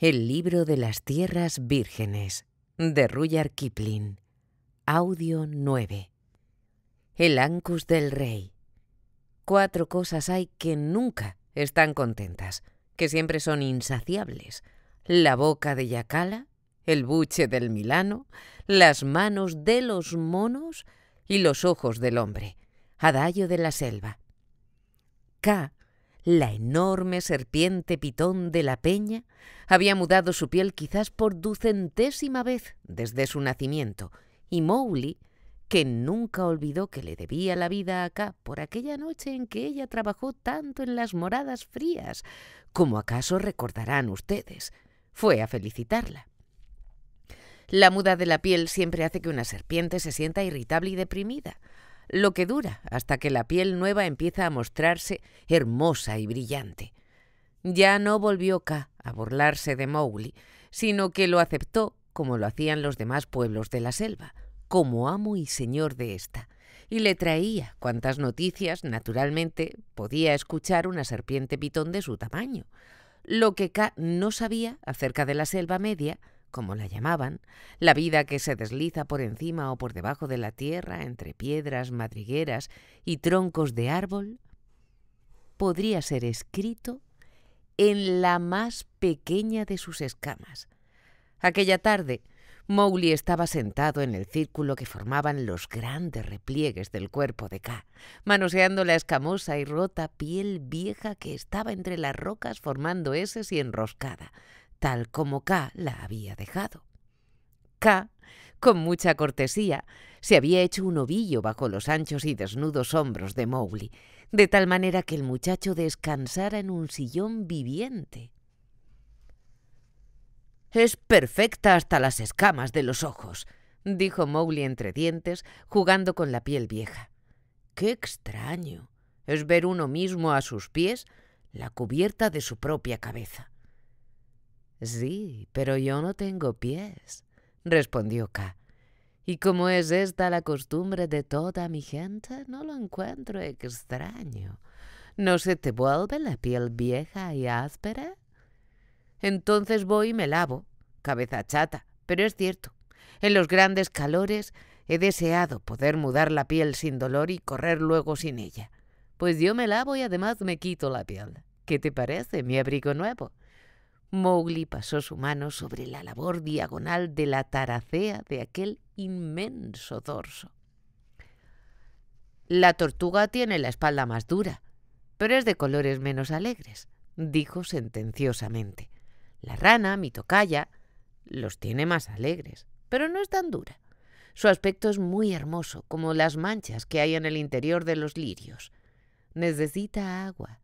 El libro de las tierras vírgenes de Rudyard Kipling. Audio 9. El Ancus del Rey. Cuatro cosas hay que nunca están contentas, que siempre son insaciables. La boca de Yacala, el buche del Milano, las manos de los monos y los ojos del hombre. adayo de la selva. K la enorme serpiente pitón de la peña había mudado su piel quizás por ducentésima vez desde su nacimiento, y Mowgli, que nunca olvidó que le debía la vida acá por aquella noche en que ella trabajó tanto en las moradas frías, como acaso recordarán ustedes, fue a felicitarla. La muda de la piel siempre hace que una serpiente se sienta irritable y deprimida, lo que dura hasta que la piel nueva empieza a mostrarse hermosa y brillante. Ya no volvió K a burlarse de Mowgli, sino que lo aceptó como lo hacían los demás pueblos de la selva, como amo y señor de esta, y le traía cuantas noticias, naturalmente, podía escuchar una serpiente pitón de su tamaño. Lo que K no sabía acerca de la selva media como la llamaban, la vida que se desliza por encima o por debajo de la tierra, entre piedras, madrigueras y troncos de árbol, podría ser escrito en la más pequeña de sus escamas. Aquella tarde, Mowgli estaba sentado en el círculo que formaban los grandes repliegues del cuerpo de K, manoseando la escamosa y rota piel vieja que estaba entre las rocas formando S y enroscada, tal como K la había dejado. K, con mucha cortesía, se había hecho un ovillo bajo los anchos y desnudos hombros de Mowgli, de tal manera que el muchacho descansara en un sillón viviente. Es perfecta hasta las escamas de los ojos, dijo Mowgli entre dientes, jugando con la piel vieja. Qué extraño es ver uno mismo a sus pies la cubierta de su propia cabeza. Sí, pero yo no tengo pies, respondió K. Y como es esta la costumbre de toda mi gente, no lo encuentro extraño. ¿No se te vuelve la piel vieja y áspera? Entonces voy y me lavo, cabeza chata, pero es cierto. En los grandes calores he deseado poder mudar la piel sin dolor y correr luego sin ella. Pues yo me lavo y además me quito la piel. ¿Qué te parece mi abrigo nuevo? Mowgli pasó su mano sobre la labor diagonal de la taracea de aquel inmenso dorso. La tortuga tiene la espalda más dura, pero es de colores menos alegres, dijo sentenciosamente. La rana, mi tocaya, los tiene más alegres, pero no es tan dura. Su aspecto es muy hermoso, como las manchas que hay en el interior de los lirios. Necesita agua,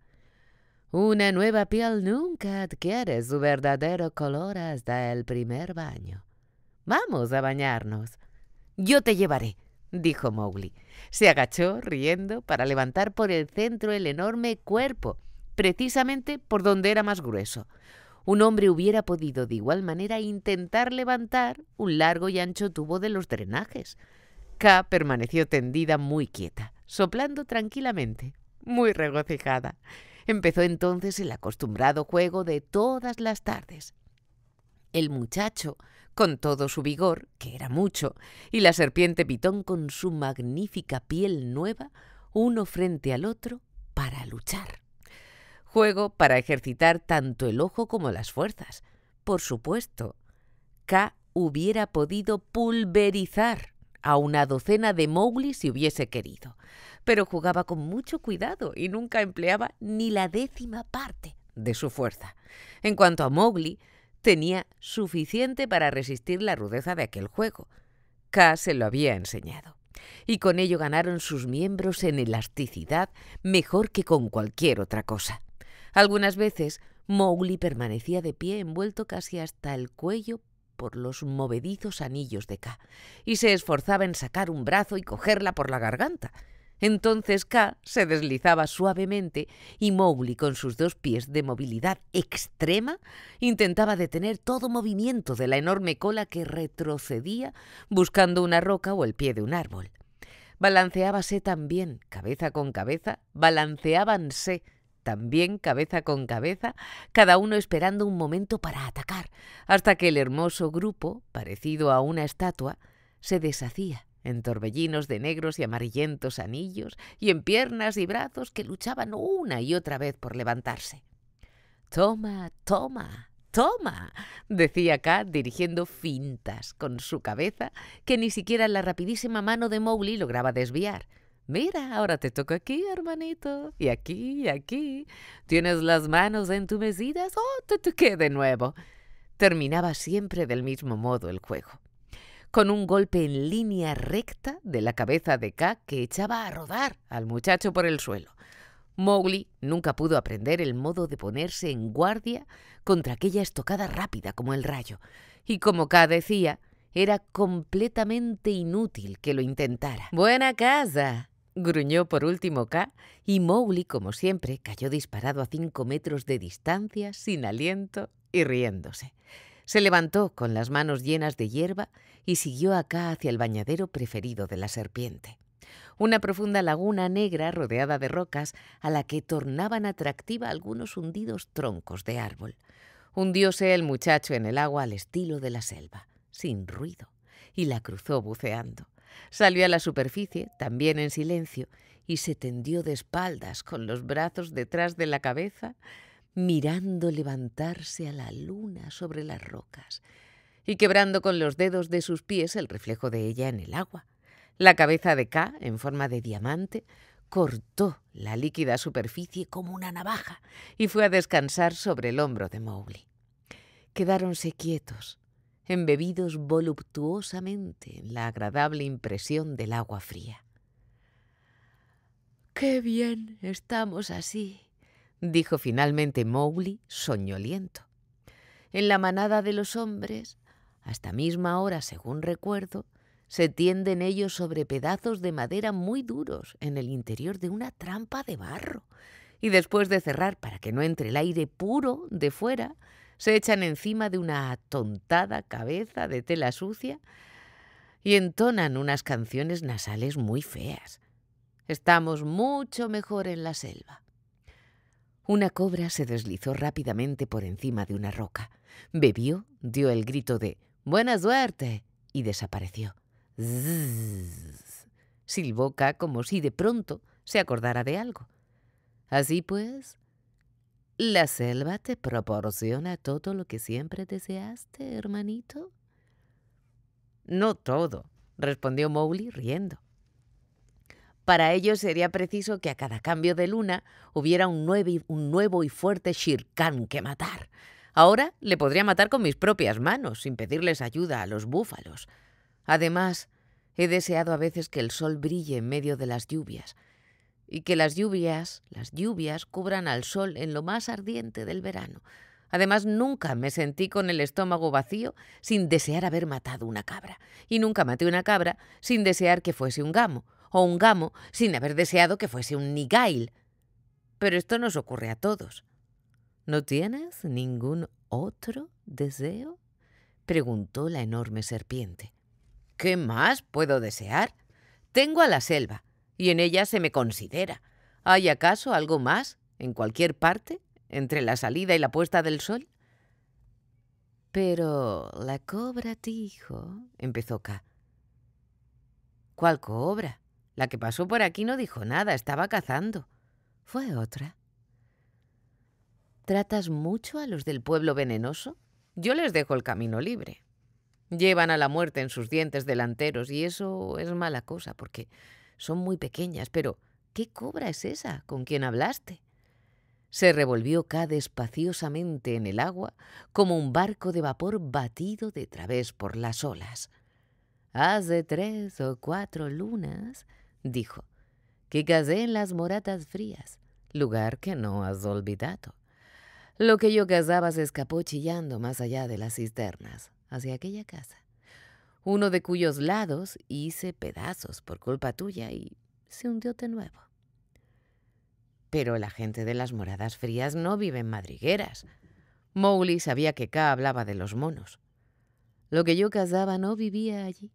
una nueva piel nunca adquiere su verdadero color hasta el primer baño. Vamos a bañarnos. Yo te llevaré, dijo Mowgli. Se agachó, riendo, para levantar por el centro el enorme cuerpo, precisamente por donde era más grueso. Un hombre hubiera podido de igual manera intentar levantar un largo y ancho tubo de los drenajes. K permaneció tendida muy quieta, soplando tranquilamente, muy regocijada. Empezó entonces el acostumbrado juego de todas las tardes. El muchacho, con todo su vigor, que era mucho, y la serpiente pitón con su magnífica piel nueva, uno frente al otro, para luchar. Juego para ejercitar tanto el ojo como las fuerzas. Por supuesto, K hubiera podido pulverizar a una docena de Mowgli si hubiese querido pero jugaba con mucho cuidado y nunca empleaba ni la décima parte de su fuerza. En cuanto a Mowgli, tenía suficiente para resistir la rudeza de aquel juego. K se lo había enseñado. Y con ello ganaron sus miembros en elasticidad mejor que con cualquier otra cosa. Algunas veces Mowgli permanecía de pie envuelto casi hasta el cuello por los movedizos anillos de K, y se esforzaba en sacar un brazo y cogerla por la garganta, entonces K se deslizaba suavemente y Mowgli, con sus dos pies de movilidad extrema, intentaba detener todo movimiento de la enorme cola que retrocedía buscando una roca o el pie de un árbol. Balanceábase también, cabeza con cabeza, balanceábanse también cabeza con cabeza, cada uno esperando un momento para atacar, hasta que el hermoso grupo, parecido a una estatua, se deshacía en torbellinos de negros y amarillentos anillos, y en piernas y brazos que luchaban una y otra vez por levantarse. Toma, toma, toma, decía Kat dirigiendo fintas con su cabeza que ni siquiera la rapidísima mano de Mowgli lograba desviar. Mira, ahora te toca aquí, hermanito, y aquí, y aquí. ¿Tienes las manos entumecidas? ¡Oh, te toqué de nuevo! Terminaba siempre del mismo modo el juego con un golpe en línea recta de la cabeza de K que echaba a rodar al muchacho por el suelo. Mowgli nunca pudo aprender el modo de ponerse en guardia contra aquella estocada rápida como el rayo, y como K decía, era completamente inútil que lo intentara. ¡Buena casa! gruñó por último K, y Mowgli, como siempre, cayó disparado a cinco metros de distancia, sin aliento y riéndose. Se levantó con las manos llenas de hierba y siguió acá hacia el bañadero preferido de la serpiente. Una profunda laguna negra rodeada de rocas a la que tornaban atractiva algunos hundidos troncos de árbol. Hundióse el muchacho en el agua al estilo de la selva, sin ruido, y la cruzó buceando. Salió a la superficie, también en silencio, y se tendió de espaldas con los brazos detrás de la cabeza mirando levantarse a la luna sobre las rocas y quebrando con los dedos de sus pies el reflejo de ella en el agua. La cabeza de K, en forma de diamante, cortó la líquida superficie como una navaja y fue a descansar sobre el hombro de Mowgli. Quedáronse quietos, embebidos voluptuosamente en la agradable impresión del agua fría. ¡Qué bien estamos así! dijo finalmente Mowgli, soñoliento. En la manada de los hombres, hasta misma hora, según recuerdo, se tienden ellos sobre pedazos de madera muy duros en el interior de una trampa de barro, y después de cerrar para que no entre el aire puro de fuera, se echan encima de una atontada cabeza de tela sucia y entonan unas canciones nasales muy feas. Estamos mucho mejor en la selva. Una cobra se deslizó rápidamente por encima de una roca. Bebió, dio el grito de Buena suerte y desapareció. Zzz. Silbó como si de pronto se acordara de algo. Así pues, la selva te proporciona todo lo que siempre deseaste, hermanito. No todo, respondió Mowgli riendo. Para ello sería preciso que a cada cambio de luna hubiera un nuevo, y fuerte Shirkan que matar. Ahora le podría matar con mis propias manos, sin pedirles ayuda a los búfalos. Además, he deseado a veces que el sol brille en medio de las lluvias, y que las lluvias, las lluvias, cubran al sol en lo más ardiente del verano. Además, nunca me sentí con el estómago vacío sin desear haber matado una cabra, y nunca maté una cabra sin desear que fuese un gamo o un gamo sin haber deseado que fuese un nigail. Pero esto nos ocurre a todos. ¿No tienes ningún otro deseo? preguntó la enorme serpiente. ¿Qué más puedo desear? Tengo a la selva, y en ella se me considera. ¿Hay acaso algo más, en cualquier parte, entre la salida y la puesta del sol? Pero la cobra dijo, empezó K. ¿Cuál cobra? La que pasó por aquí no dijo nada, estaba cazando. Fue otra. ¿Tratas mucho a los del pueblo venenoso? Yo les dejo el camino libre. Llevan a la muerte en sus dientes delanteros y eso es mala cosa porque son muy pequeñas, pero ¿qué cobra es esa con quien hablaste? Se revolvió cada espaciosamente en el agua como un barco de vapor batido de través por las olas. Hace tres o cuatro lunas dijo, que casé en las moratas frías, lugar que no has olvidado. Lo que yo casaba se escapó chillando más allá de las cisternas, hacia aquella casa, uno de cuyos lados hice pedazos por culpa tuya y se hundió de nuevo. Pero la gente de las moradas frías no vive en madrigueras. Mowgli sabía que Ka hablaba de los monos. Lo que yo casaba no vivía allí.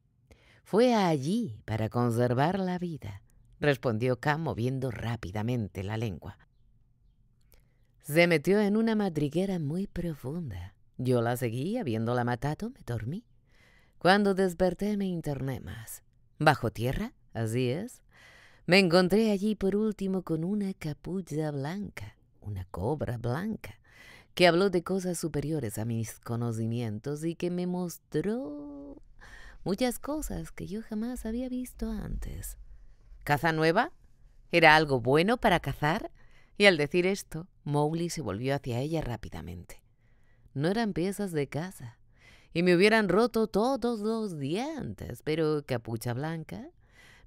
Fue allí para conservar la vida, respondió K moviendo rápidamente la lengua. Se metió en una madriguera muy profunda. Yo la seguí, habiéndola matado, me dormí. Cuando desperté me interné más. ¿Bajo tierra? Así es. Me encontré allí por último con una capucha blanca, una cobra blanca, que habló de cosas superiores a mis conocimientos y que me mostró muchas cosas que yo jamás había visto antes. ¿Caza nueva? ¿Era algo bueno para cazar? Y al decir esto, Mowgli se volvió hacia ella rápidamente. No eran piezas de caza, y me hubieran roto todos los dientes, pero Capucha Blanca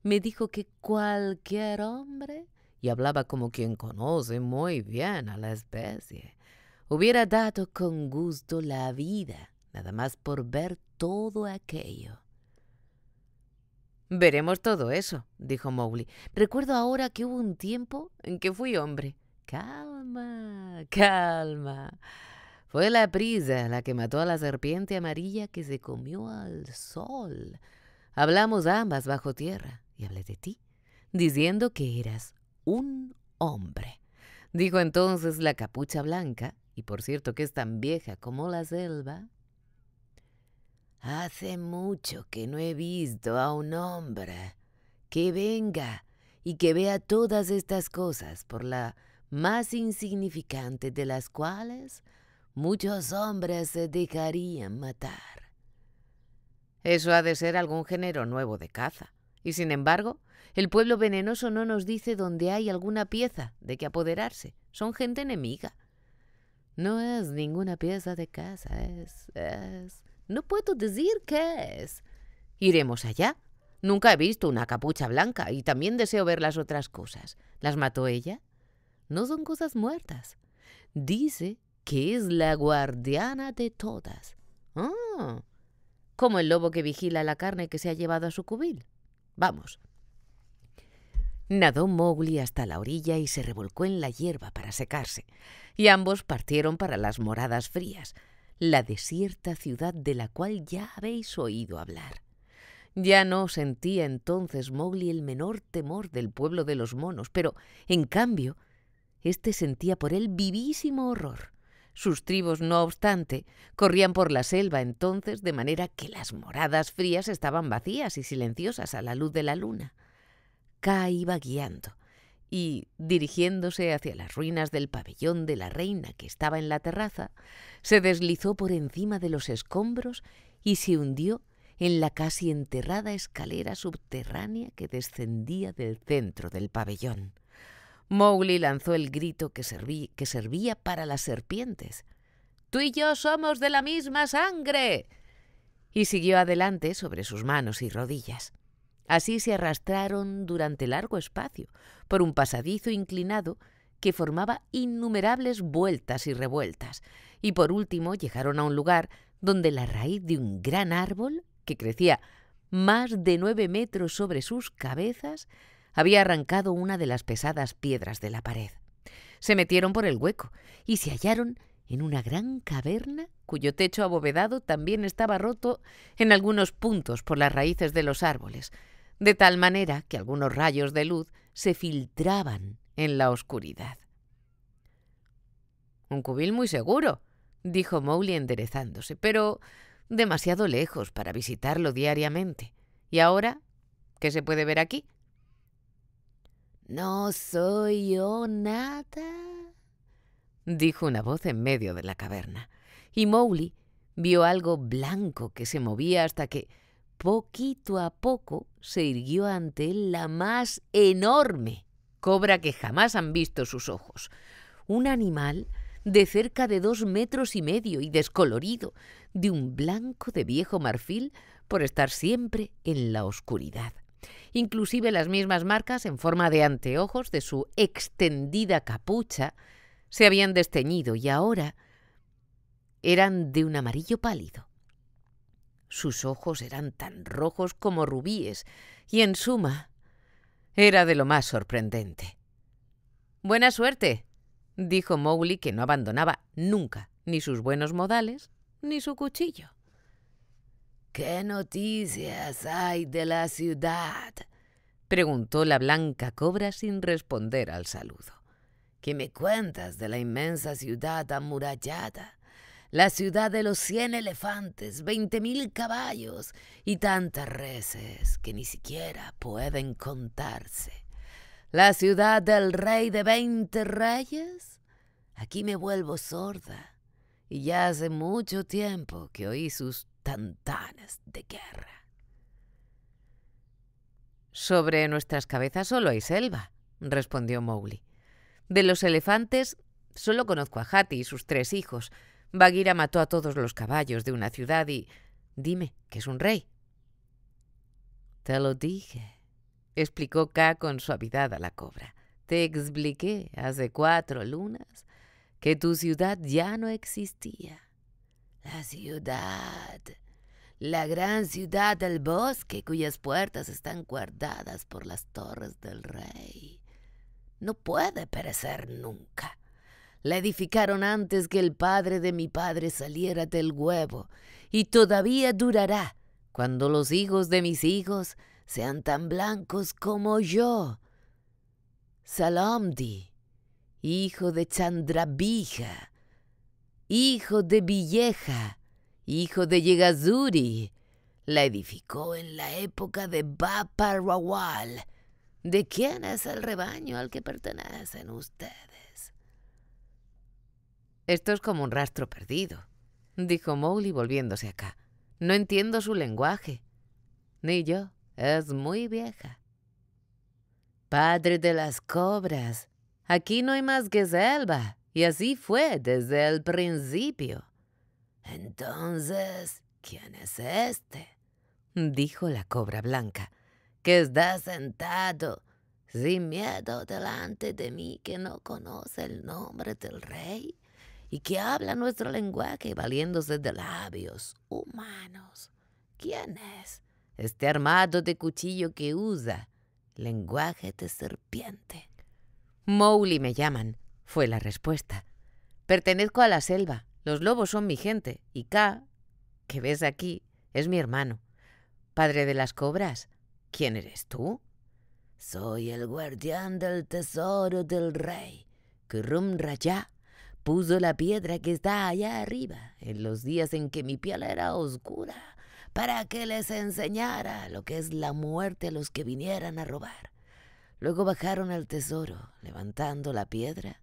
me dijo que cualquier hombre, y hablaba como quien conoce muy bien a la especie, hubiera dado con gusto la vida, nada más por ver todo aquello. Veremos todo eso, dijo Mowgli. Recuerdo ahora que hubo un tiempo en que fui hombre. Calma, calma. Fue la prisa la que mató a la serpiente amarilla que se comió al sol. Hablamos ambas bajo tierra y hablé de ti, diciendo que eras un hombre. Dijo entonces la capucha blanca, y por cierto que es tan vieja como la selva, Hace mucho que no he visto a un hombre que venga y que vea todas estas cosas, por la más insignificante de las cuales muchos hombres se dejarían matar. Eso ha de ser algún género nuevo de caza. Y sin embargo, el pueblo venenoso no nos dice dónde hay alguna pieza de que apoderarse. Son gente enemiga. No es ninguna pieza de caza, es, es no puedo decir qué es. Iremos allá. Nunca he visto una capucha blanca y también deseo ver las otras cosas. ¿Las mató ella? No son cosas muertas. Dice que es la guardiana de todas. Ah, como el lobo que vigila la carne que se ha llevado a su cubil. Vamos. Nadó Mowgli hasta la orilla y se revolcó en la hierba para secarse, y ambos partieron para las moradas frías, la desierta ciudad de la cual ya habéis oído hablar. Ya no sentía entonces Mowgli el menor temor del pueblo de los monos, pero, en cambio, éste sentía por él vivísimo horror. Sus tribos, no obstante, corrían por la selva entonces de manera que las moradas frías estaban vacías y silenciosas a la luz de la luna. Ka iba guiando, y, dirigiéndose hacia las ruinas del pabellón de la reina que estaba en la terraza, se deslizó por encima de los escombros y se hundió en la casi enterrada escalera subterránea que descendía del centro del pabellón. Mowgli lanzó el grito que, que servía para las serpientes. ¡Tú y yo somos de la misma sangre! y siguió adelante sobre sus manos y rodillas. Así se arrastraron durante largo espacio, por un pasadizo inclinado que formaba innumerables vueltas y revueltas, y por último llegaron a un lugar donde la raíz de un gran árbol, que crecía más de nueve metros sobre sus cabezas, había arrancado una de las pesadas piedras de la pared. Se metieron por el hueco y se hallaron en una gran caverna cuyo techo abovedado también estaba roto en algunos puntos por las raíces de los árboles, de tal manera que algunos rayos de luz se filtraban en la oscuridad. Un cubil muy seguro, dijo Mowgli enderezándose, pero demasiado lejos para visitarlo diariamente. ¿Y ahora qué se puede ver aquí? No soy yo nada, dijo una voz en medio de la caverna, y Mowgli vio algo blanco que se movía hasta que Poquito a poco se irguió ante él la más enorme cobra que jamás han visto sus ojos. Un animal de cerca de dos metros y medio y descolorido, de un blanco de viejo marfil por estar siempre en la oscuridad. Inclusive las mismas marcas en forma de anteojos de su extendida capucha se habían desteñido y ahora eran de un amarillo pálido sus ojos eran tan rojos como rubíes, y en suma, era de lo más sorprendente. Buena suerte, dijo Mowgli, que no abandonaba nunca ni sus buenos modales ni su cuchillo. ¿Qué noticias hay de la ciudad? preguntó la blanca cobra sin responder al saludo. ¿Qué me cuentas de la inmensa ciudad amurallada? la ciudad de los cien elefantes, veinte mil caballos y tantas reses que ni siquiera pueden contarse. La ciudad del rey de veinte reyes. Aquí me vuelvo sorda y ya hace mucho tiempo que oí sus tantanas de guerra. Sobre nuestras cabezas solo hay selva, respondió Mowgli. De los elefantes solo conozco a Hati y sus tres hijos, Bagira mató a todos los caballos de una ciudad y... Dime, que es un rey. Te lo dije, explicó Ka con suavidad a la cobra. Te expliqué hace cuatro lunas que tu ciudad ya no existía. La ciudad, la gran ciudad del bosque cuyas puertas están guardadas por las torres del rey, no puede perecer nunca. La edificaron antes que el padre de mi padre saliera del huevo, y todavía durará cuando los hijos de mis hijos sean tan blancos como yo. Salomdi, hijo de Chandrabija, hijo de Villeja, hijo de Yegazuri, la edificó en la época de Bapa ¿De quién es el rebaño al que pertenecen ustedes? Esto es como un rastro perdido, dijo Mowgli volviéndose acá. No entiendo su lenguaje. Ni yo. Es muy vieja. Padre de las cobras, aquí no hay más que selva, y así fue desde el principio. Entonces, ¿quién es este? dijo la cobra blanca, que está sentado sin miedo delante de mí que no conoce el nombre del rey y que habla nuestro lenguaje valiéndose de labios humanos. ¿Quién es este armado de cuchillo que usa lenguaje de serpiente? Mouli me llaman, fue la respuesta. Pertenezco a la selva, los lobos son mi gente, y Ka, que ves aquí, es mi hermano. Padre de las cobras, ¿quién eres tú? Soy el guardián del tesoro del rey, Krum puso la piedra que está allá arriba, en los días en que mi piel era oscura, para que les enseñara lo que es la muerte a los que vinieran a robar. Luego bajaron al tesoro, levantando la piedra,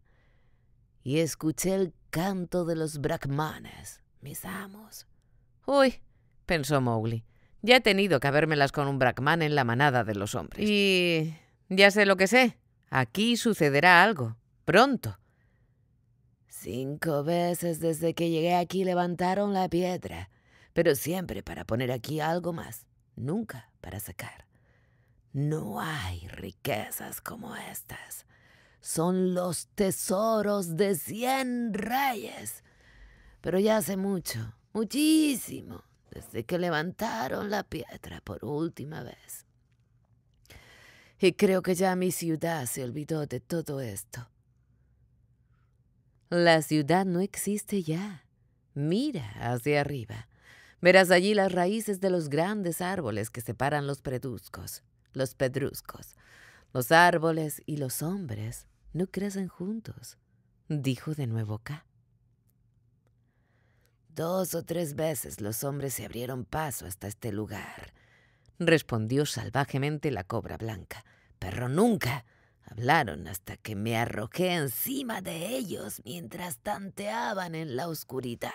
y escuché el canto de los bracmanes, mis amos. Uy, pensó Mowgli, ya he tenido que habérmelas con un brahman en la manada de los hombres. Y... ya sé lo que sé. Aquí sucederá algo, pronto. Cinco veces desde que llegué aquí levantaron la piedra, pero siempre para poner aquí algo más, nunca para sacar. No hay riquezas como estas. Son los tesoros de cien reyes. Pero ya hace mucho, muchísimo, desde que levantaron la piedra por última vez. Y creo que ya mi ciudad se olvidó de todo esto. La ciudad no existe ya. Mira hacia arriba. Verás allí las raíces de los grandes árboles que separan los pedruscos, los pedruscos. Los árboles y los hombres no crecen juntos, dijo de nuevo K. Dos o tres veces los hombres se abrieron paso hasta este lugar, respondió salvajemente la cobra blanca, pero nunca Hablaron hasta que me arrojé encima de ellos mientras tanteaban en la oscuridad,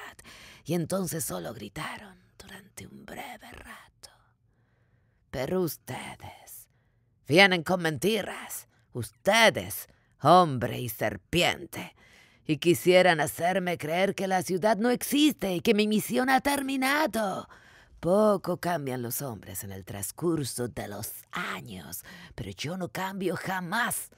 y entonces solo gritaron durante un breve rato. Pero ustedes vienen con mentiras, ustedes, hombre y serpiente, y quisieran hacerme creer que la ciudad no existe y que mi misión ha terminado poco cambian los hombres en el transcurso de los años, pero yo no cambio jamás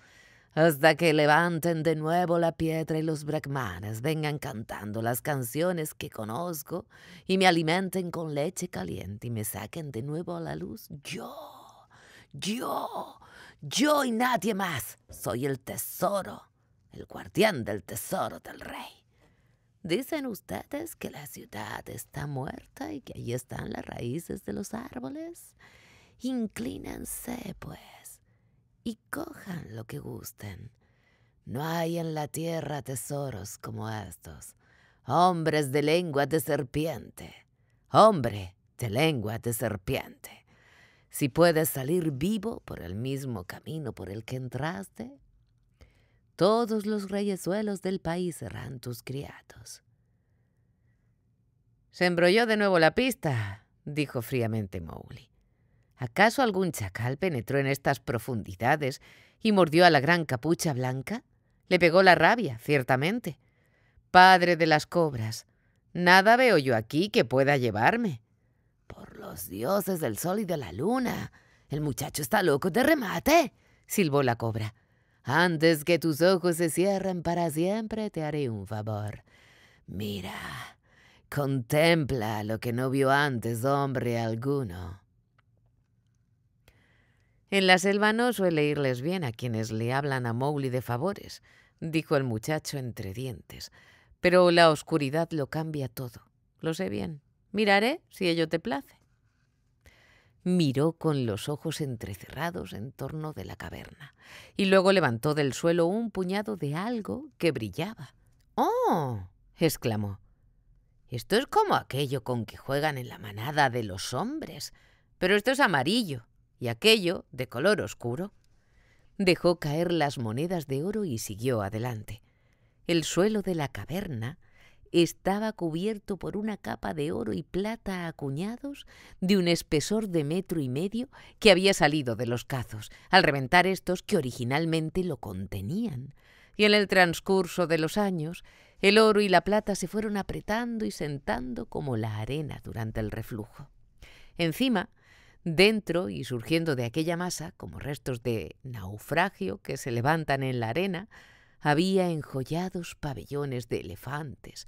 hasta que levanten de nuevo la piedra y los brahmanes vengan cantando las canciones que conozco y me alimenten con leche caliente y me saquen de nuevo a la luz. Yo, yo, yo y nadie más soy el tesoro, el guardián del tesoro del rey. Dicen ustedes que la ciudad está muerta y que allí están las raíces de los árboles. Inclínense, pues, y cojan lo que gusten. No hay en la tierra tesoros como estos. Hombres de lengua de serpiente. Hombre de lengua de serpiente. Si puedes salir vivo por el mismo camino por el que entraste, todos los reyesuelos del país serán tus criados. Se embrolló de nuevo la pista, dijo fríamente Mowgli. ¿Acaso algún chacal penetró en estas profundidades y mordió a la gran capucha blanca? Le pegó la rabia, ciertamente. Padre de las cobras, nada veo yo aquí que pueda llevarme. Por los dioses del sol y de la luna, el muchacho está loco de remate, silbó la cobra. Antes que tus ojos se cierren para siempre, te haré un favor. Mira, contempla lo que no vio antes hombre alguno. En la selva no suele irles bien a quienes le hablan a Mowgli de favores, dijo el muchacho entre dientes. Pero la oscuridad lo cambia todo. Lo sé bien. Miraré si ello te place miró con los ojos entrecerrados en torno de la caverna y luego levantó del suelo un puñado de algo que brillaba. ¡Oh! exclamó. Esto es como aquello con que juegan en la manada de los hombres, pero esto es amarillo y aquello de color oscuro. Dejó caer las monedas de oro y siguió adelante. El suelo de la caverna estaba cubierto por una capa de oro y plata acuñados de un espesor de metro y medio que había salido de los cazos, al reventar estos que originalmente lo contenían. Y en el transcurso de los años, el oro y la plata se fueron apretando y sentando como la arena durante el reflujo. Encima, dentro y surgiendo de aquella masa, como restos de naufragio que se levantan en la arena, había enjollados pabellones de elefantes,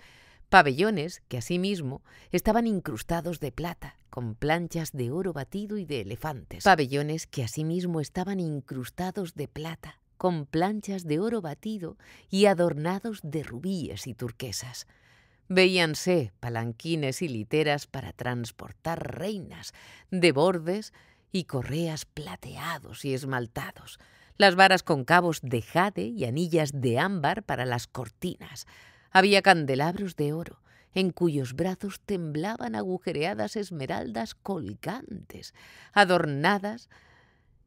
pabellones que asimismo estaban incrustados de plata, con planchas de oro batido y de elefantes, pabellones que asimismo estaban incrustados de plata, con planchas de oro batido y adornados de rubíes y turquesas. Veíanse palanquines y literas para transportar reinas, de bordes y correas plateados y esmaltados, las varas con cabos de jade y anillas de ámbar para las cortinas. Había candelabros de oro, en cuyos brazos temblaban agujereadas esmeraldas colgantes, adornadas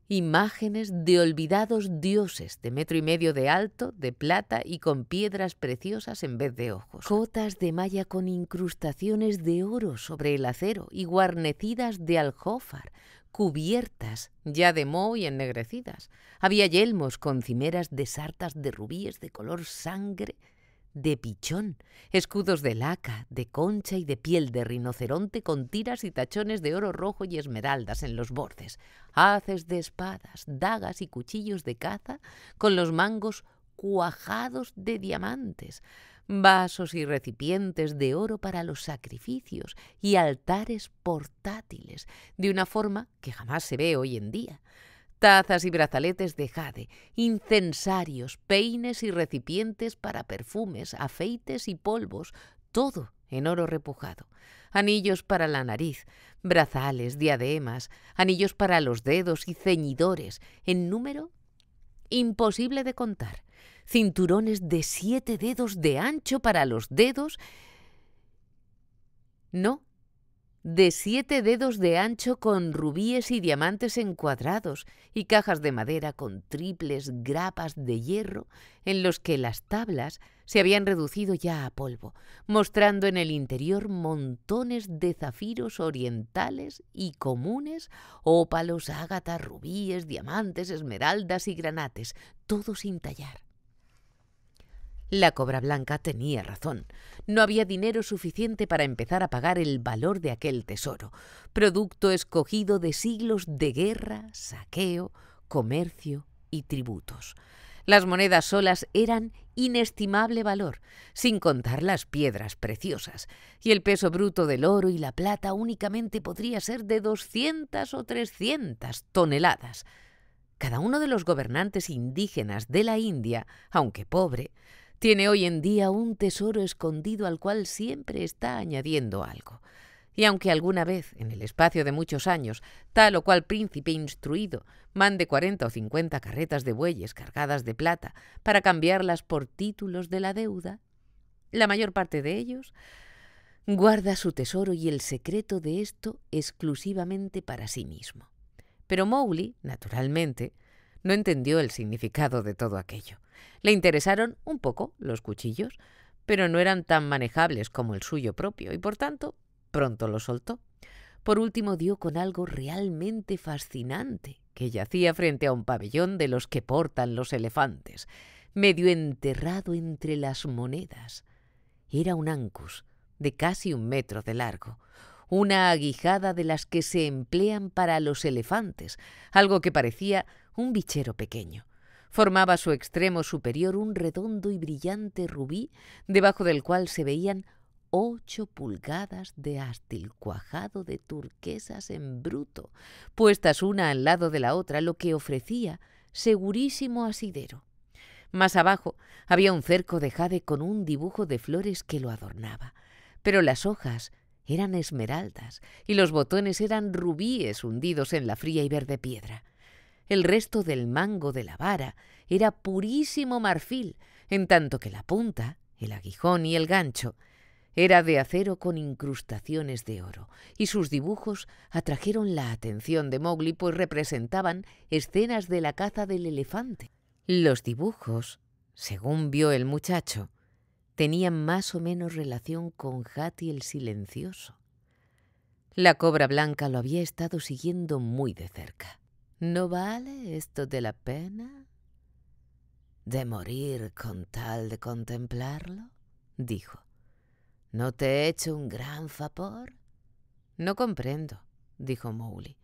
imágenes de olvidados dioses de metro y medio de alto, de plata y con piedras preciosas en vez de ojos. Cotas de malla con incrustaciones de oro sobre el acero y guarnecidas de aljófar, cubiertas ya de moho y ennegrecidas. Había yelmos con cimeras de sartas de rubíes de color sangre de pichón, escudos de laca, de concha y de piel de rinoceronte con tiras y tachones de oro rojo y esmeraldas en los bordes, haces de espadas, dagas y cuchillos de caza con los mangos cuajados de diamantes, vasos y recipientes de oro para los sacrificios y altares portátiles, de una forma que jamás se ve hoy en día tazas y brazaletes de jade, incensarios, peines y recipientes para perfumes, afeites y polvos, todo en oro repujado, anillos para la nariz, brazales, diademas, anillos para los dedos y ceñidores, en número imposible de contar, cinturones de siete dedos de ancho para los dedos. No, de siete dedos de ancho con rubíes y diamantes encuadrados y cajas de madera con triples grapas de hierro en los que las tablas se habían reducido ya a polvo, mostrando en el interior montones de zafiros orientales y comunes, ópalos, ágatas, rubíes, diamantes, esmeraldas y granates, todo sin tallar. La Cobra Blanca tenía razón. No había dinero suficiente para empezar a pagar el valor de aquel tesoro, producto escogido de siglos de guerra, saqueo, comercio y tributos. Las monedas solas eran inestimable valor, sin contar las piedras preciosas, y el peso bruto del oro y la plata únicamente podría ser de 200 o 300 toneladas. Cada uno de los gobernantes indígenas de la India, aunque pobre, tiene hoy en día un tesoro escondido al cual siempre está añadiendo algo. Y aunque alguna vez, en el espacio de muchos años, tal o cual príncipe instruido mande cuarenta o cincuenta carretas de bueyes cargadas de plata para cambiarlas por títulos de la deuda, la mayor parte de ellos guarda su tesoro y el secreto de esto exclusivamente para sí mismo. Pero Mowgli, naturalmente, no entendió el significado de todo aquello. Le interesaron un poco los cuchillos, pero no eran tan manejables como el suyo propio y por tanto pronto lo soltó. Por último dio con algo realmente fascinante que yacía frente a un pabellón de los que portan los elefantes, medio enterrado entre las monedas. Era un ancus de casi un metro de largo, una aguijada de las que se emplean para los elefantes, algo que parecía un bichero pequeño. Formaba su extremo superior un redondo y brillante rubí, debajo del cual se veían ocho pulgadas de ástil cuajado de turquesas en bruto, puestas una al lado de la otra, lo que ofrecía segurísimo asidero. Más abajo había un cerco de jade con un dibujo de flores que lo adornaba, pero las hojas eran esmeraldas y los botones eran rubíes hundidos en la fría y verde piedra. El resto del mango de la vara era purísimo marfil, en tanto que la punta, el aguijón y el gancho era de acero con incrustaciones de oro, y sus dibujos atrajeron la atención de Mowgli, pues representaban escenas de la caza del elefante. Los dibujos, según vio el muchacho, tenían más o menos relación con Hati el silencioso. La cobra blanca lo había estado siguiendo muy de cerca. ¿No vale esto de la pena? ¿De morir con tal de contemplarlo? dijo. ¿No te he hecho un gran favor? No comprendo, dijo Mowgli.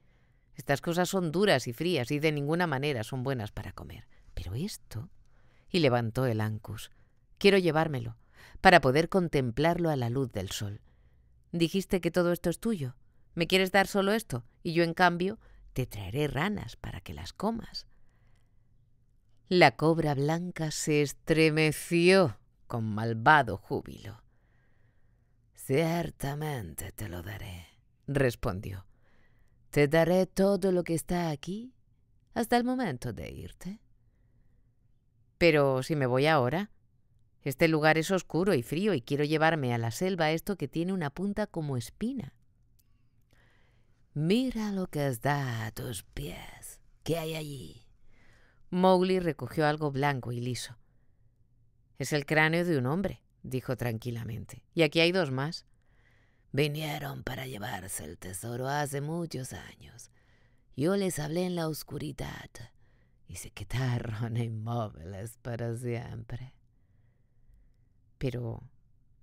Estas cosas son duras y frías y de ninguna manera son buenas para comer. Pero esto... Y levantó el ancus. Quiero llevármelo, para poder contemplarlo a la luz del sol. Dijiste que todo esto es tuyo. Me quieres dar solo esto, y yo, en cambio, te traeré ranas para que las comas. La cobra blanca se estremeció con malvado júbilo. Ciertamente te lo daré, respondió. Te daré todo lo que está aquí hasta el momento de irte. Pero si me voy ahora, este lugar es oscuro y frío y quiero llevarme a la selva esto que tiene una punta como espina. Mira lo que está a tus pies. ¿Qué hay allí? Mowgli recogió algo blanco y liso. Es el cráneo de un hombre, dijo tranquilamente. Y aquí hay dos más. Vinieron para llevarse el tesoro hace muchos años. Yo les hablé en la oscuridad y se quedaron inmóviles para siempre. Pero,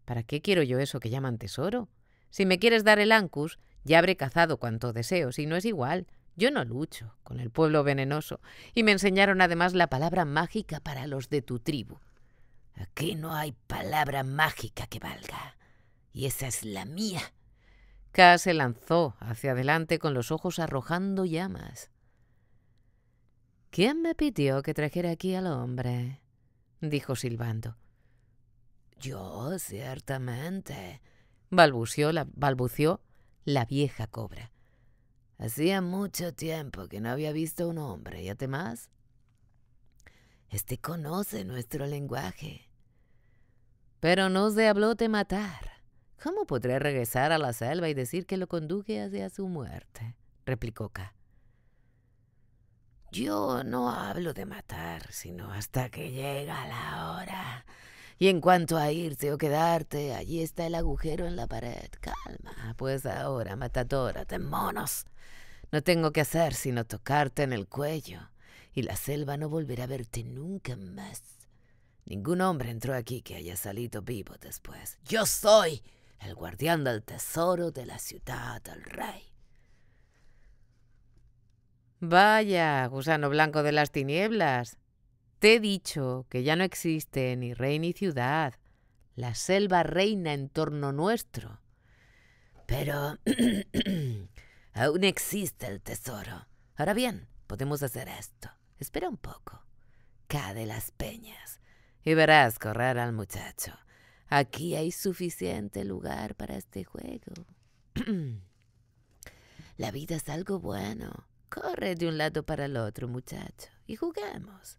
¿para qué quiero yo eso que llaman tesoro? Si me quieres dar el Ancus, ya habré cazado cuanto deseo, si no es igual. Yo no lucho con el pueblo venenoso. Y me enseñaron además la palabra mágica para los de tu tribu. Aquí no hay palabra mágica que valga. Y esa es la mía. K se lanzó hacia adelante con los ojos arrojando llamas. ¿Quién me pidió que trajera aquí al hombre? dijo silbando. Yo, ciertamente, balbució balbució la vieja cobra. Hacía mucho tiempo que no había visto un hombre, y además, este conoce nuestro lenguaje. Pero no se habló de matar. ¿Cómo podré regresar a la selva y decir que lo conduje hacia su muerte? replicó K. Yo no hablo de matar, sino hasta que llega la hora y en cuanto a irte o quedarte, allí está el agujero en la pared. Calma, pues ahora, matadora, de monos. No tengo que hacer sino tocarte en el cuello, y la selva no volverá a verte nunca más. Ningún hombre entró aquí que haya salido vivo después. Yo soy el guardián del tesoro de la ciudad del rey. Vaya, gusano blanco de las tinieblas. Te he dicho que ya no existe ni rey ni ciudad. La selva reina en torno nuestro. Pero aún existe el tesoro. Ahora bien, podemos hacer esto. Espera un poco. Cade las peñas y verás correr al muchacho. Aquí hay suficiente lugar para este juego. La vida es algo bueno. Corre de un lado para el otro, muchacho, y juguemos.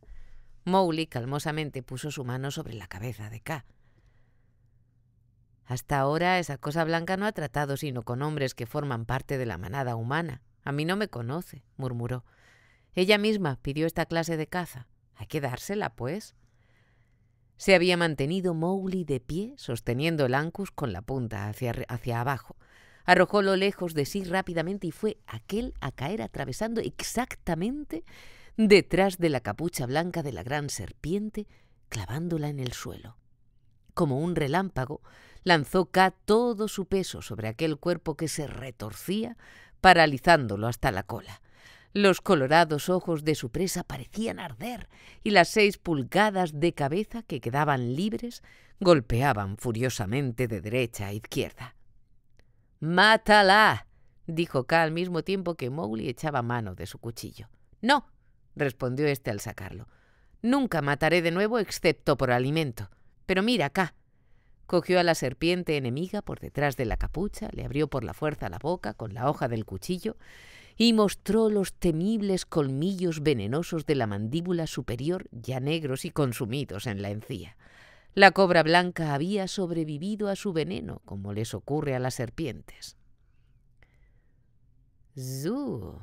Mowgli calmosamente puso su mano sobre la cabeza de K. Hasta ahora esa cosa blanca no ha tratado sino con hombres que forman parte de la manada humana. A mí no me conoce, murmuró. Ella misma pidió esta clase de caza. Hay que dársela, pues. Se había mantenido Mowgli de pie, sosteniendo el ancus con la punta hacia, hacia abajo. Arrojó lo lejos de sí rápidamente y fue aquel a caer atravesando exactamente detrás de la capucha blanca de la gran serpiente, clavándola en el suelo. Como un relámpago, lanzó K todo su peso sobre aquel cuerpo que se retorcía, paralizándolo hasta la cola. Los colorados ojos de su presa parecían arder y las seis pulgadas de cabeza que quedaban libres golpeaban furiosamente de derecha a izquierda. ¡Mátala! dijo K al mismo tiempo que Mowgli echaba mano de su cuchillo. ¡No! respondió éste al sacarlo. Nunca mataré de nuevo excepto por alimento. Pero mira acá. Cogió a la serpiente enemiga por detrás de la capucha, le abrió por la fuerza la boca con la hoja del cuchillo y mostró los temibles colmillos venenosos de la mandíbula superior, ya negros y consumidos en la encía. La cobra blanca había sobrevivido a su veneno, como les ocurre a las serpientes. ¡Zú!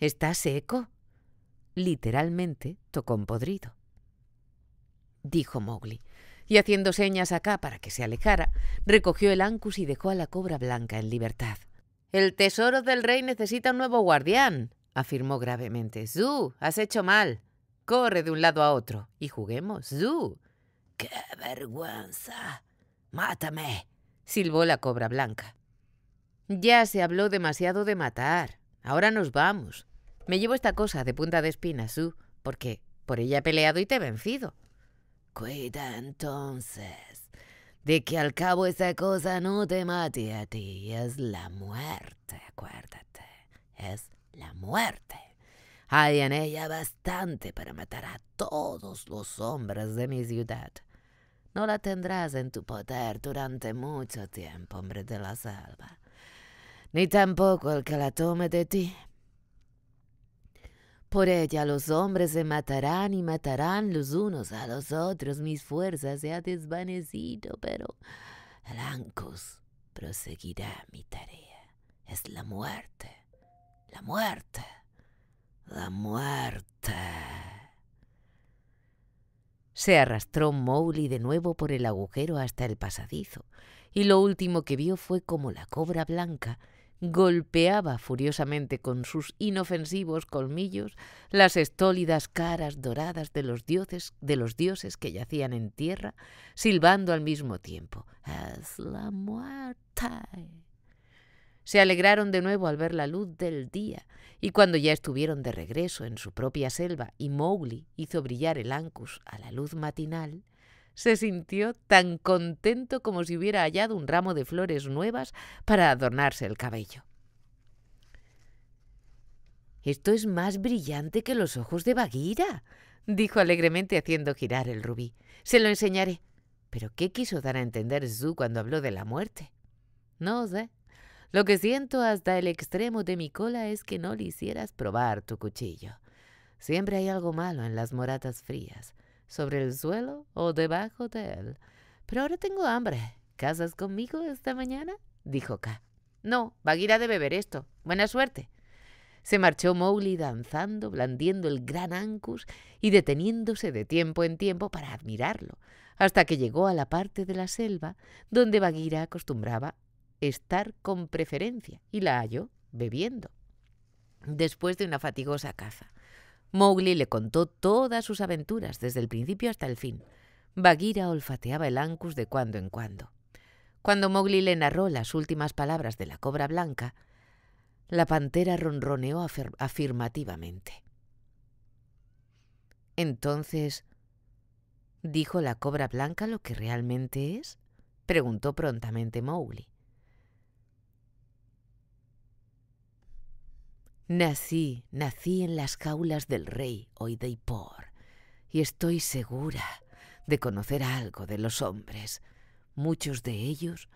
¿Está seco? literalmente tocó un podrido. Dijo Mowgli, y haciendo señas acá para que se alejara, recogió el Ancus y dejó a la cobra blanca en libertad. El tesoro del rey necesita un nuevo guardián, afirmó gravemente. Zú, has hecho mal. Corre de un lado a otro y juguemos. Zú. ¡Qué vergüenza! ¡Mátame! silbó la cobra blanca. Ya se habló demasiado de matar. Ahora nos vamos. Me llevo esta cosa de punta de espina, Sue, porque por ella he peleado y te he vencido. Cuida entonces de que al cabo esa cosa no te mate a ti. Es la muerte, acuérdate. Es la muerte. Hay en ella bastante para matar a todos los hombres de mi ciudad. No la tendrás en tu poder durante mucho tiempo, hombre de la salva, Ni tampoco el que la tome de ti por ella los hombres se matarán y matarán los unos a los otros. Mis fuerzas se han desvanecido, pero Lancus proseguirá mi tarea. Es la muerte, la muerte, la muerte. Se arrastró Mowgli de nuevo por el agujero hasta el pasadizo, y lo último que vio fue como la cobra blanca golpeaba furiosamente con sus inofensivos colmillos las estólidas caras doradas de los dioses, de los dioses que yacían en tierra, silbando al mismo tiempo. ¡Es la muerte! Se alegraron de nuevo al ver la luz del día, y cuando ya estuvieron de regreso en su propia selva y Mowgli hizo brillar el Ancus a la luz matinal, se sintió tan contento como si hubiera hallado un ramo de flores nuevas para adornarse el cabello. Esto es más brillante que los ojos de Bagheera, dijo alegremente haciendo girar el rubí. Se lo enseñaré. Pero ¿qué quiso dar a entender Zhu cuando habló de la muerte? No sé. Lo que siento hasta el extremo de mi cola es que no le hicieras probar tu cuchillo. Siempre hay algo malo en las moratas frías sobre el suelo o debajo de él. Pero ahora tengo hambre. ¿Casas conmigo esta mañana? dijo K. No, Bagira debe beber esto. Buena suerte. Se marchó Mowgli danzando, blandiendo el gran Ancus y deteniéndose de tiempo en tiempo para admirarlo, hasta que llegó a la parte de la selva donde Bagheera acostumbraba estar con preferencia y la halló bebiendo, después de una fatigosa caza. Mowgli le contó todas sus aventuras, desde el principio hasta el fin. Bagheera olfateaba el Ancus de cuando en cuando. Cuando Mowgli le narró las últimas palabras de la cobra blanca, la pantera ronroneó afirmativamente. Entonces, ¿dijo la cobra blanca lo que realmente es? preguntó prontamente Mowgli. Nací, nací en las jaulas del rey Oideipor, y estoy segura de conocer algo de los hombres. Muchos de ellos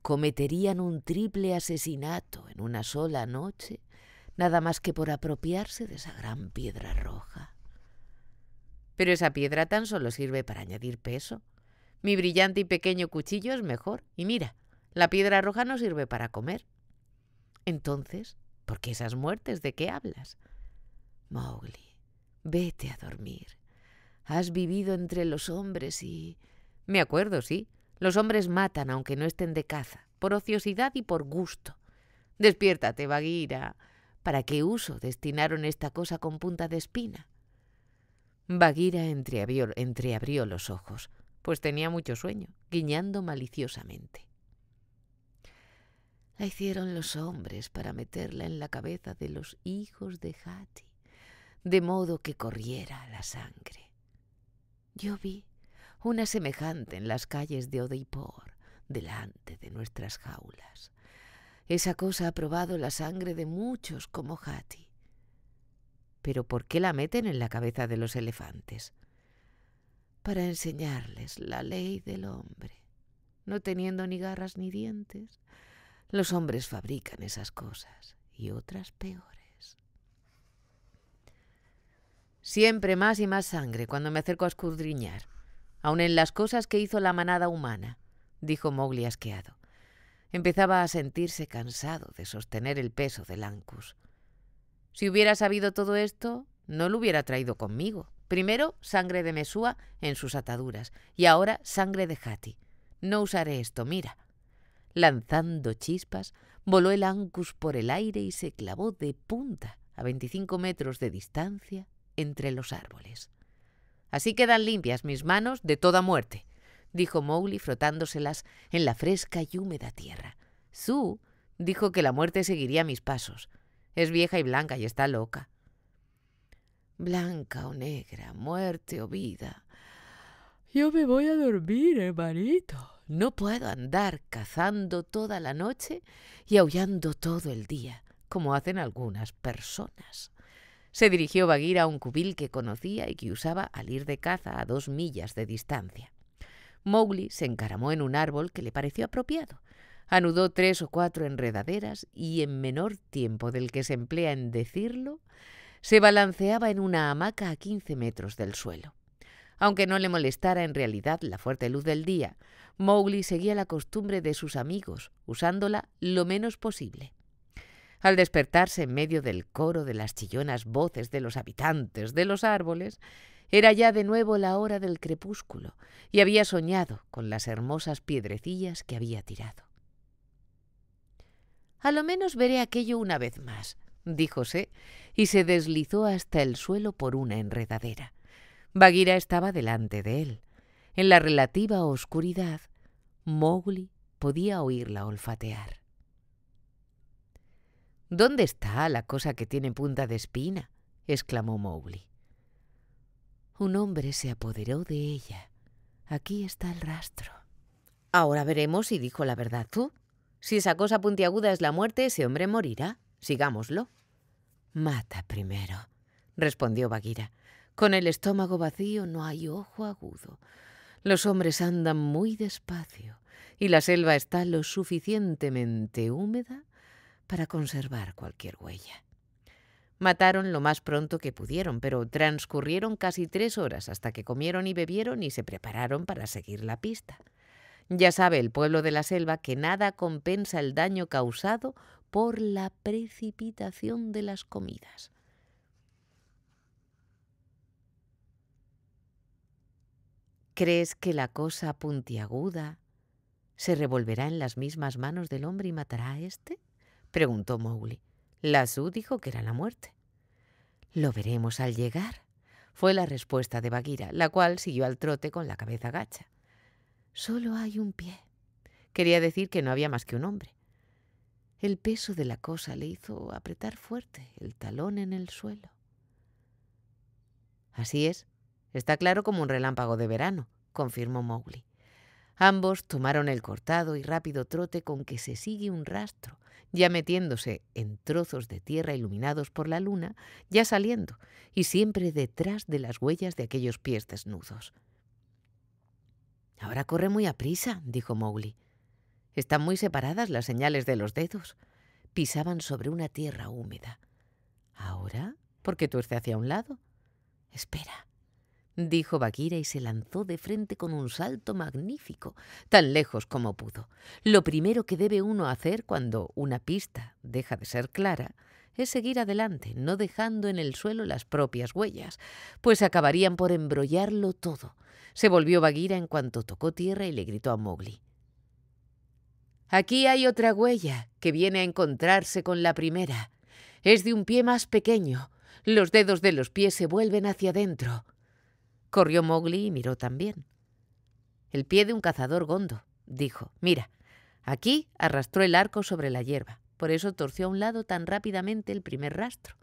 cometerían un triple asesinato en una sola noche, nada más que por apropiarse de esa gran piedra roja. Pero esa piedra tan solo sirve para añadir peso. Mi brillante y pequeño cuchillo es mejor, y mira, la piedra roja no sirve para comer. Entonces, porque esas muertes, ¿de qué hablas? Mowgli, vete a dormir. Has vivido entre los hombres y... Me acuerdo, sí. Los hombres matan aunque no estén de caza, por ociosidad y por gusto. Despiértate, Bagheera. ¿Para qué uso destinaron esta cosa con punta de espina? Bagheera entreabrió los ojos, pues tenía mucho sueño, guiñando maliciosamente. La hicieron los hombres para meterla en la cabeza de los hijos de Hati, de modo que corriera la sangre. Yo vi una semejante en las calles de Odeipor, delante de nuestras jaulas. Esa cosa ha probado la sangre de muchos como Hati. Pero ¿por qué la meten en la cabeza de los elefantes? Para enseñarles la ley del hombre, no teniendo ni garras ni dientes, los hombres fabrican esas cosas y otras peores. Siempre más y más sangre cuando me acerco a escudriñar, aun en las cosas que hizo la manada humana, dijo Mowgli asqueado. Empezaba a sentirse cansado de sostener el peso del Ancus. Si hubiera sabido todo esto, no lo hubiera traído conmigo. Primero sangre de Mesúa en sus ataduras y ahora sangre de Hati. No usaré esto, mira, Lanzando chispas, voló el ancus por el aire y se clavó de punta a 25 metros de distancia entre los árboles. Así quedan limpias mis manos de toda muerte, dijo Mowgli frotándoselas en la fresca y húmeda tierra. su dijo que la muerte seguiría mis pasos. Es vieja y blanca y está loca. Blanca o negra, muerte o vida. Yo me voy a dormir, hermanito, no puedo andar cazando toda la noche y aullando todo el día, como hacen algunas personas. Se dirigió Bagheera a un cubil que conocía y que usaba al ir de caza a dos millas de distancia. Mowgli se encaramó en un árbol que le pareció apropiado. Anudó tres o cuatro enredaderas y, en menor tiempo del que se emplea en decirlo, se balanceaba en una hamaca a quince metros del suelo. Aunque no le molestara en realidad la fuerte luz del día, Mowgli seguía la costumbre de sus amigos, usándola lo menos posible. Al despertarse en medio del coro de las chillonas voces de los habitantes de los árboles, era ya de nuevo la hora del crepúsculo y había soñado con las hermosas piedrecillas que había tirado. A lo menos veré aquello una vez más, díjose, y se deslizó hasta el suelo por una enredadera. Bagheera estaba delante de él. En la relativa oscuridad, Mowgli podía oírla olfatear. ¿Dónde está la cosa que tiene punta de espina? exclamó Mowgli. Un hombre se apoderó de ella. Aquí está el rastro. Ahora veremos si dijo la verdad tú. Si esa cosa puntiaguda es la muerte, ese hombre morirá. Sigámoslo. Mata primero, respondió Bagheera. Con el estómago vacío no hay ojo agudo. Los hombres andan muy despacio y la selva está lo suficientemente húmeda para conservar cualquier huella. Mataron lo más pronto que pudieron, pero transcurrieron casi tres horas hasta que comieron y bebieron y se prepararon para seguir la pista. Ya sabe el pueblo de la selva que nada compensa el daño causado por la precipitación de las comidas. ¿Crees que la cosa puntiaguda se revolverá en las mismas manos del hombre y matará a éste? preguntó Mowgli. su dijo que era la muerte. Lo veremos al llegar, fue la respuesta de Bagheera, la cual siguió al trote con la cabeza gacha. Solo hay un pie. Quería decir que no había más que un hombre. El peso de la cosa le hizo apretar fuerte el talón en el suelo. Así es, Está claro como un relámpago de verano, confirmó Mowgli. Ambos tomaron el cortado y rápido trote con que se sigue un rastro, ya metiéndose en trozos de tierra iluminados por la luna, ya saliendo, y siempre detrás de las huellas de aquellos pies desnudos. Ahora corre muy a prisa dijo Mowgli. Están muy separadas las señales de los dedos. Pisaban sobre una tierra húmeda. ¿Ahora? ¿Por qué tuerce hacia un lado? Espera dijo Bagheera y se lanzó de frente con un salto magnífico, tan lejos como pudo. Lo primero que debe uno hacer cuando una pista deja de ser clara es seguir adelante, no dejando en el suelo las propias huellas, pues acabarían por embrollarlo todo. Se volvió Bagheera en cuanto tocó tierra y le gritó a Mowgli. Aquí hay otra huella que viene a encontrarse con la primera. Es de un pie más pequeño. Los dedos de los pies se vuelven hacia adentro. Corrió Mowgli y miró también. El pie de un cazador gondo, dijo. Mira, aquí arrastró el arco sobre la hierba. Por eso torció a un lado tan rápidamente el primer rastro.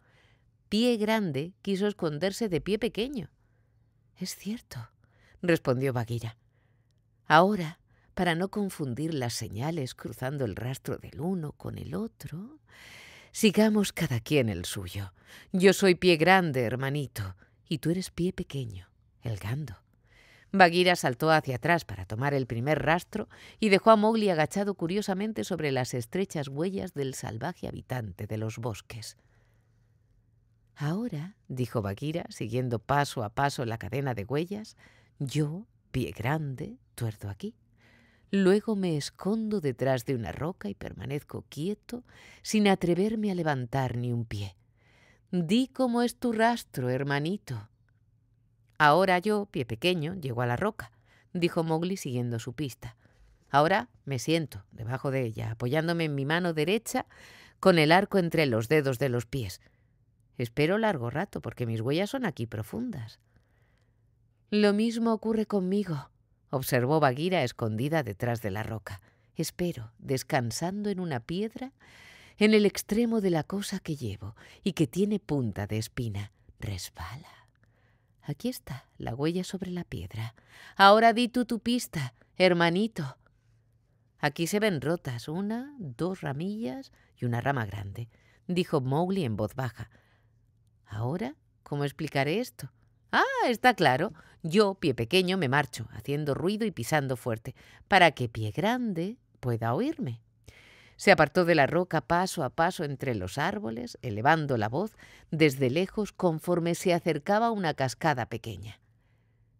Pie grande quiso esconderse de pie pequeño. Es cierto, respondió Bagheera. Ahora, para no confundir las señales cruzando el rastro del uno con el otro, sigamos cada quien el suyo. Yo soy pie grande, hermanito, y tú eres pie pequeño el gando. Bagheera saltó hacia atrás para tomar el primer rastro y dejó a Mowgli agachado curiosamente sobre las estrechas huellas del salvaje habitante de los bosques. Ahora, dijo Bagheera, siguiendo paso a paso la cadena de huellas, yo, pie grande, tuerto aquí. Luego me escondo detrás de una roca y permanezco quieto, sin atreverme a levantar ni un pie. Di cómo es tu rastro, hermanito. Ahora yo, pie pequeño, llego a la roca, dijo Mowgli siguiendo su pista. Ahora me siento debajo de ella, apoyándome en mi mano derecha con el arco entre los dedos de los pies. Espero largo rato, porque mis huellas son aquí profundas. Lo mismo ocurre conmigo, observó Bagheera escondida detrás de la roca. Espero, descansando en una piedra, en el extremo de la cosa que llevo y que tiene punta de espina. Resbala. Aquí está, la huella sobre la piedra. Ahora di tú tu pista, hermanito. Aquí se ven rotas una, dos ramillas y una rama grande, dijo Mowgli en voz baja. Ahora, ¿cómo explicaré esto? Ah, está claro. Yo, pie pequeño, me marcho, haciendo ruido y pisando fuerte, para que pie grande pueda oírme. Se apartó de la roca paso a paso entre los árboles, elevando la voz desde lejos conforme se acercaba una cascada pequeña.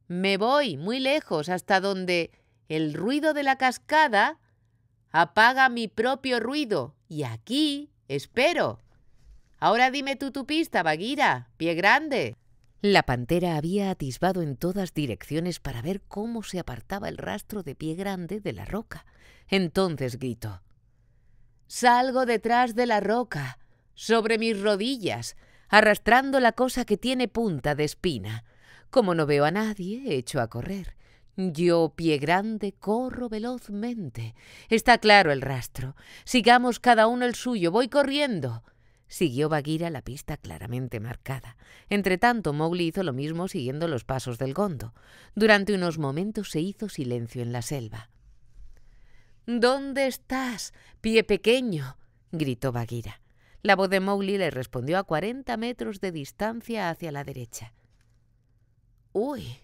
Me voy muy lejos hasta donde el ruido de la cascada apaga mi propio ruido y aquí espero. Ahora dime tú tu pista, Baguira, pie grande. La pantera había atisbado en todas direcciones para ver cómo se apartaba el rastro de pie grande de la roca. Entonces gritó. Salgo detrás de la roca, sobre mis rodillas, arrastrando la cosa que tiene punta de espina. Como no veo a nadie, echo a correr. Yo, pie grande, corro velozmente. Está claro el rastro. Sigamos cada uno el suyo. Voy corriendo. Siguió Bagheera la pista claramente marcada. Entretanto, Mowgli hizo lo mismo siguiendo los pasos del gondo. Durante unos momentos se hizo silencio en la selva. ¿Dónde estás, pie pequeño? gritó Bagheera. La voz de Mowgli le respondió a cuarenta metros de distancia hacia la derecha. ¡Uy!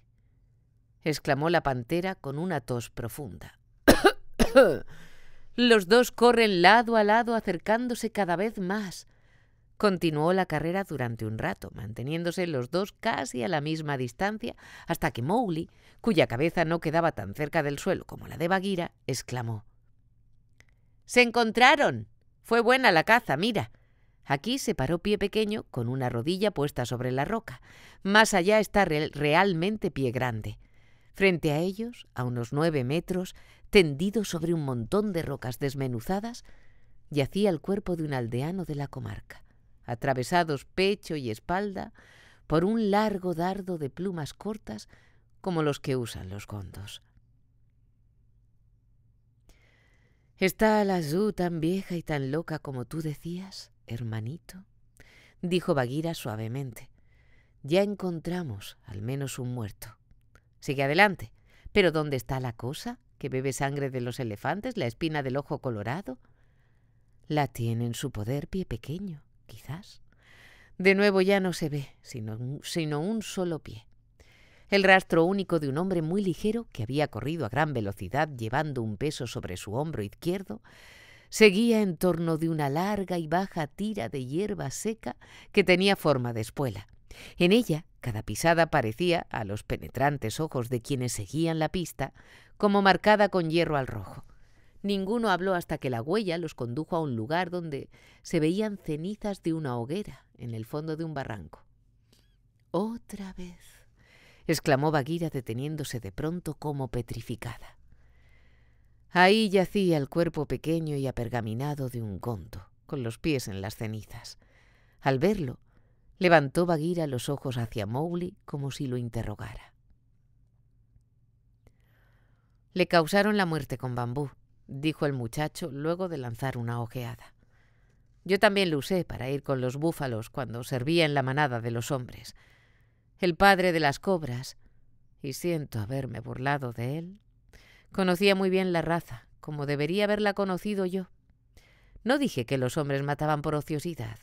exclamó la pantera con una tos profunda. Los dos corren lado a lado acercándose cada vez más. Continuó la carrera durante un rato, manteniéndose los dos casi a la misma distancia, hasta que Mowgli, cuya cabeza no quedaba tan cerca del suelo como la de Bagheera, exclamó: se encontraron. Fue buena la caza, mira. Aquí se paró pie pequeño con una rodilla puesta sobre la roca. Más allá está realmente pie grande. Frente a ellos, a unos nueve metros, tendido sobre un montón de rocas desmenuzadas, yacía el cuerpo de un aldeano de la comarca, atravesados pecho y espalda por un largo dardo de plumas cortas como los que usan los gondos. ¿Está la tan vieja y tan loca como tú decías, hermanito? dijo Bagheera suavemente. Ya encontramos al menos un muerto. Sigue adelante. Pero ¿dónde está la cosa que bebe sangre de los elefantes, la espina del ojo colorado? La tiene en su poder pie pequeño, quizás. De nuevo ya no se ve, sino un solo pie el rastro único de un hombre muy ligero que había corrido a gran velocidad llevando un peso sobre su hombro izquierdo, seguía en torno de una larga y baja tira de hierba seca que tenía forma de espuela. En ella, cada pisada parecía, a los penetrantes ojos de quienes seguían la pista, como marcada con hierro al rojo. Ninguno habló hasta que la huella los condujo a un lugar donde se veían cenizas de una hoguera en el fondo de un barranco. Otra vez exclamó Bagheera deteniéndose de pronto como petrificada. Ahí yacía el cuerpo pequeño y apergaminado de un gondo, con los pies en las cenizas. Al verlo, levantó Bagheera los ojos hacia Mowgli como si lo interrogara. Le causaron la muerte con bambú, dijo el muchacho luego de lanzar una ojeada. Yo también lo usé para ir con los búfalos cuando servía en la manada de los hombres el padre de las cobras, y siento haberme burlado de él. Conocía muy bien la raza, como debería haberla conocido yo. No dije que los hombres mataban por ociosidad.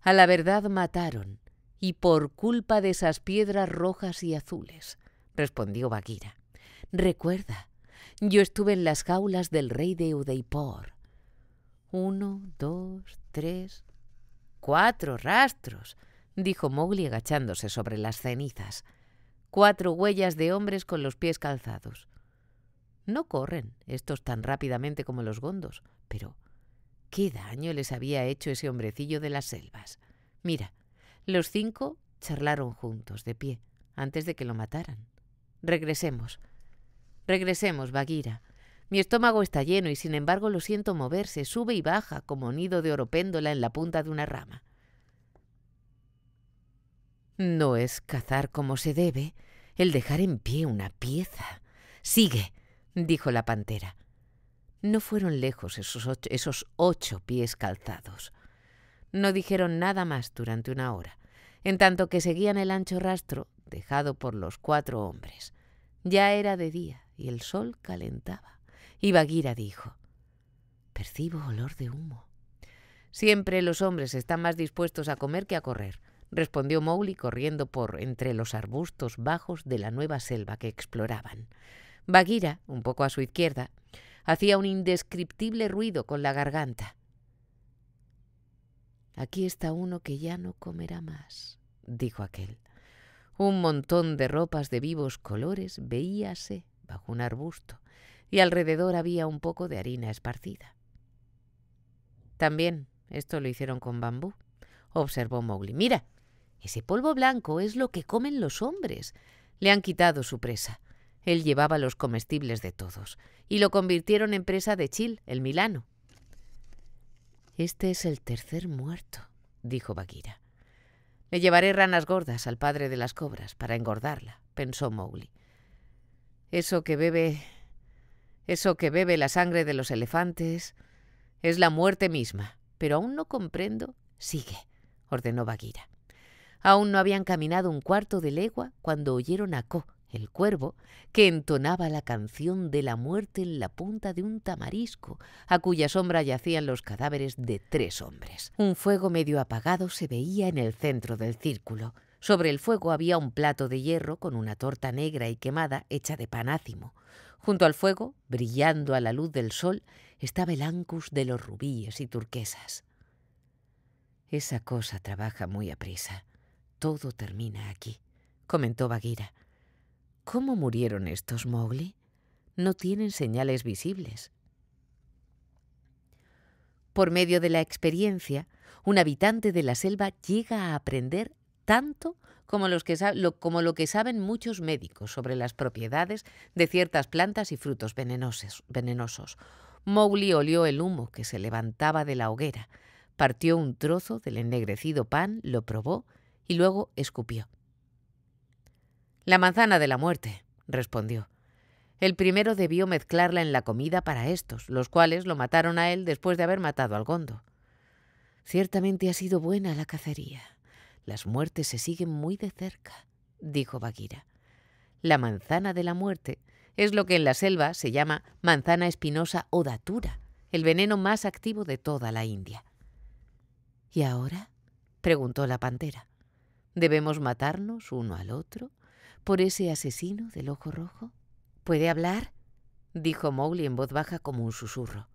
A la verdad mataron, y por culpa de esas piedras rojas y azules, respondió Bagheera. Recuerda, yo estuve en las jaulas del rey de Udeipor. Uno, dos, tres, cuatro rastros, dijo Mowgli agachándose sobre las cenizas. Cuatro huellas de hombres con los pies calzados. No corren estos tan rápidamente como los gondos, pero qué daño les había hecho ese hombrecillo de las selvas. Mira, los cinco charlaron juntos, de pie, antes de que lo mataran. Regresemos. Regresemos, Bagheera. Mi estómago está lleno y sin embargo lo siento moverse, sube y baja como nido de oropéndola en la punta de una rama. No es cazar como se debe el dejar en pie una pieza. Sigue, dijo la pantera. No fueron lejos esos ocho, pies calzados. No dijeron nada más durante una hora, en tanto que seguían el ancho rastro dejado por los cuatro hombres. Ya era de día y el sol calentaba. Y Bagheera dijo, Percibo olor de humo. Siempre los hombres están más dispuestos a comer que a correr respondió Mowgli corriendo por entre los arbustos bajos de la nueva selva que exploraban. Bagheera, un poco a su izquierda, hacía un indescriptible ruido con la garganta. Aquí está uno que ya no comerá más, dijo aquel. Un montón de ropas de vivos colores veíase bajo un arbusto y alrededor había un poco de harina esparcida. También esto lo hicieron con bambú, observó Mowgli. Mira, ese polvo blanco es lo que comen los hombres. Le han quitado su presa. Él llevaba los comestibles de todos y lo convirtieron en presa de Chil, el Milano. Este es el tercer muerto, dijo Bagheera. Le llevaré ranas gordas al padre de las cobras para engordarla, pensó Mowgli. Eso que bebe. Eso que bebe la sangre de los elefantes es la muerte misma, pero aún no comprendo. Sigue, ordenó Bagheera. Aún no habían caminado un cuarto de legua cuando oyeron a Co, el cuervo, que entonaba la canción de la muerte en la punta de un tamarisco, a cuya sombra yacían los cadáveres de tres hombres. Un fuego medio apagado se veía en el centro del círculo. Sobre el fuego había un plato de hierro con una torta negra y quemada hecha de panácimo. Junto al fuego, brillando a la luz del sol, estaba el ancus de los rubíes y turquesas. Esa cosa trabaja muy prisa». Todo termina aquí, comentó Bagheera. ¿Cómo murieron estos Mowgli? No tienen señales visibles. Por medio de la experiencia, un habitante de la selva llega a aprender tanto como, lo, que saben muchos médicos sobre las propiedades de ciertas plantas y frutos venenosos. venenosos. Mowgli olió el humo que se levantaba de la hoguera, partió un trozo del ennegrecido pan, lo probó y luego escupió. La manzana de la muerte, respondió. El primero debió mezclarla en la comida para estos, los cuales lo mataron a él después de haber matado al gondo. Ciertamente ha sido buena la cacería. Las muertes se siguen muy de cerca, dijo Bagira La manzana de la muerte es lo que en la selva se llama manzana espinosa o datura, el veneno más activo de toda la India. ¿Y ahora? preguntó la pantera. ¿Debemos matarnos uno al otro por ese asesino del ojo rojo? ¿Puede hablar? dijo Mowgli en voz baja como un susurro.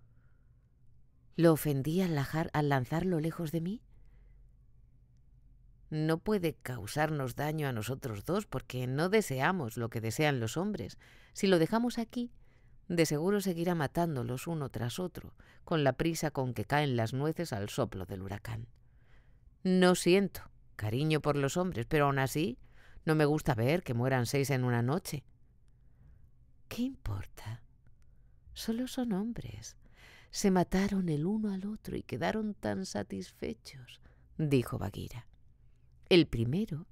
¿Lo ofendí al, al lanzarlo lejos de mí? No puede causarnos daño a nosotros dos porque no deseamos lo que desean los hombres. Si lo dejamos aquí, de seguro seguirá matándolos uno tras otro, con la prisa con que caen las nueces al soplo del huracán. No siento, cariño por los hombres, pero aún así no me gusta ver que mueran seis en una noche. ¿Qué importa? Solo son hombres. Se mataron el uno al otro y quedaron tan satisfechos, dijo Bagheera. El primero,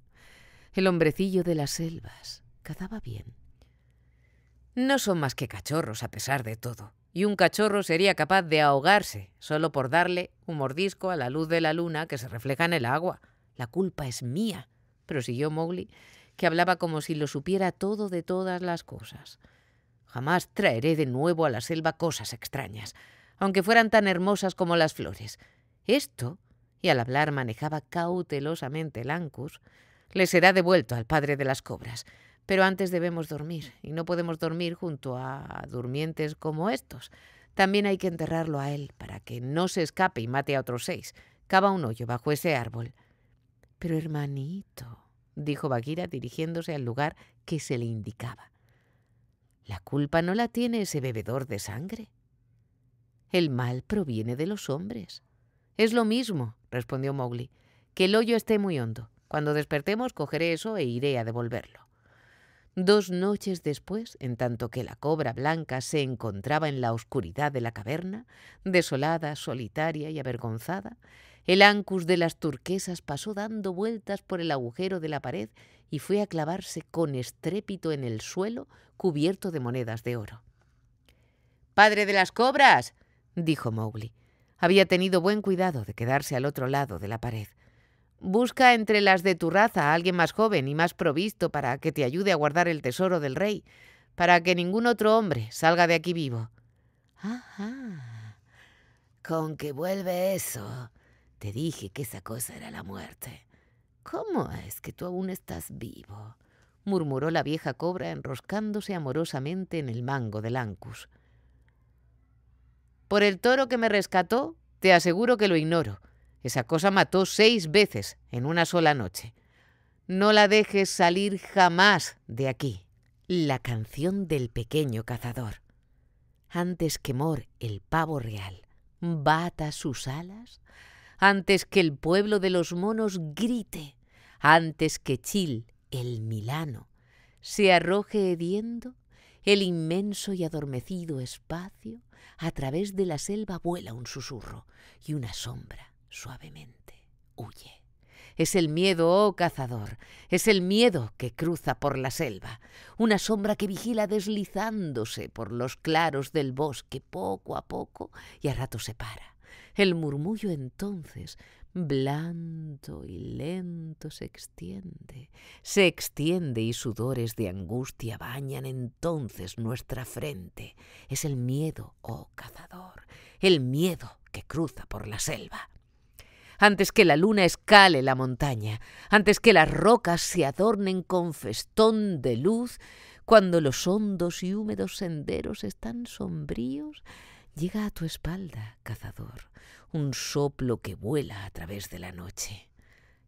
el hombrecillo de las selvas, cazaba bien. No son más que cachorros a pesar de todo, y un cachorro sería capaz de ahogarse solo por darle un mordisco a la luz de la luna que se refleja en el agua. La culpa es mía, prosiguió Mowgli, que hablaba como si lo supiera todo de todas las cosas. Jamás traeré de nuevo a la selva cosas extrañas, aunque fueran tan hermosas como las flores. Esto, y al hablar manejaba cautelosamente el ancus, le será devuelto al padre de las cobras. Pero antes debemos dormir, y no podemos dormir junto a durmientes como estos. También hay que enterrarlo a él, para que no se escape y mate a otros seis. Cava un hoyo bajo ese árbol. Pero hermanito, dijo Bagheera dirigiéndose al lugar que se le indicaba. La culpa no la tiene ese bebedor de sangre. El mal proviene de los hombres. Es lo mismo, respondió Mowgli, que el hoyo esté muy hondo. Cuando despertemos cogeré eso e iré a devolverlo. Dos noches después, en tanto que la cobra blanca se encontraba en la oscuridad de la caverna, desolada, solitaria y avergonzada, el ancus de las turquesas pasó dando vueltas por el agujero de la pared y fue a clavarse con estrépito en el suelo cubierto de monedas de oro. ¡Padre de las cobras! dijo Mowgli. Había tenido buen cuidado de quedarse al otro lado de la pared. Busca entre las de tu raza a alguien más joven y más provisto para que te ayude a guardar el tesoro del rey, para que ningún otro hombre salga de aquí vivo. Ajá. Con que vuelve eso, te dije que esa cosa era la muerte. ¿Cómo es que tú aún estás vivo? murmuró la vieja cobra enroscándose amorosamente en el mango del Ancus. Por el toro que me rescató, te aseguro que lo ignoro. Esa cosa mató seis veces en una sola noche. No la dejes salir jamás de aquí. La canción del pequeño cazador. Antes que mor el pavo real bata sus alas, antes que el pueblo de los monos grite, antes que Chil, el Milano, se arroje hediendo, el inmenso y adormecido espacio, a través de la selva vuela un susurro y una sombra suavemente huye. Es el miedo, oh cazador, es el miedo que cruza por la selva, una sombra que vigila deslizándose por los claros del bosque poco a poco y a rato se para el murmullo entonces, blando y lento, se extiende, se extiende y sudores de angustia bañan entonces nuestra frente. Es el miedo, oh cazador, el miedo que cruza por la selva antes que la luna escale la montaña, antes que las rocas se adornen con festón de luz, cuando los hondos y húmedos senderos están sombríos, Llega a tu espalda, cazador, un soplo que vuela a través de la noche.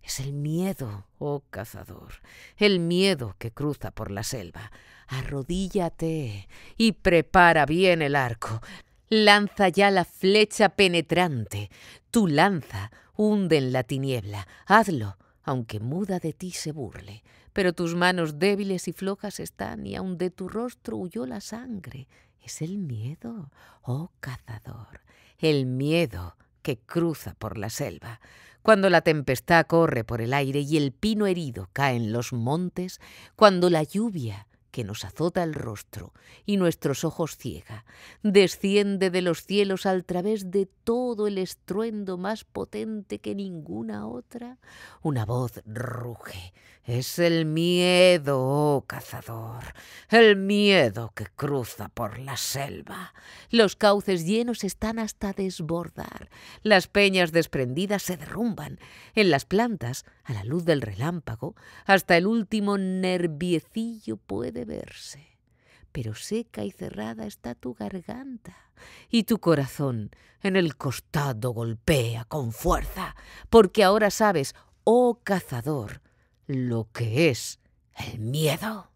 Es el miedo, oh cazador, el miedo que cruza por la selva. Arrodíllate y prepara bien el arco. Lanza ya la flecha penetrante. Tu lanza hunde en la tiniebla. Hazlo, aunque muda de ti se burle. Pero tus manos débiles y flojas están, y aun de tu rostro huyó la sangre, es el miedo, oh cazador, el miedo que cruza por la selva. Cuando la tempestad corre por el aire y el pino herido cae en los montes, cuando la lluvia que nos azota el rostro y nuestros ojos ciega, desciende de los cielos al través de todo el estruendo más potente que ninguna otra, una voz ruge. Es el miedo, oh cazador, el miedo que cruza por la selva. Los cauces llenos están hasta desbordar, las peñas desprendidas se derrumban, en las plantas, a la luz del relámpago, hasta el último nerviecillo puede verse pero seca y cerrada está tu garganta, y tu corazón en el costado golpea con fuerza, porque ahora sabes, oh cazador, lo que es el miedo.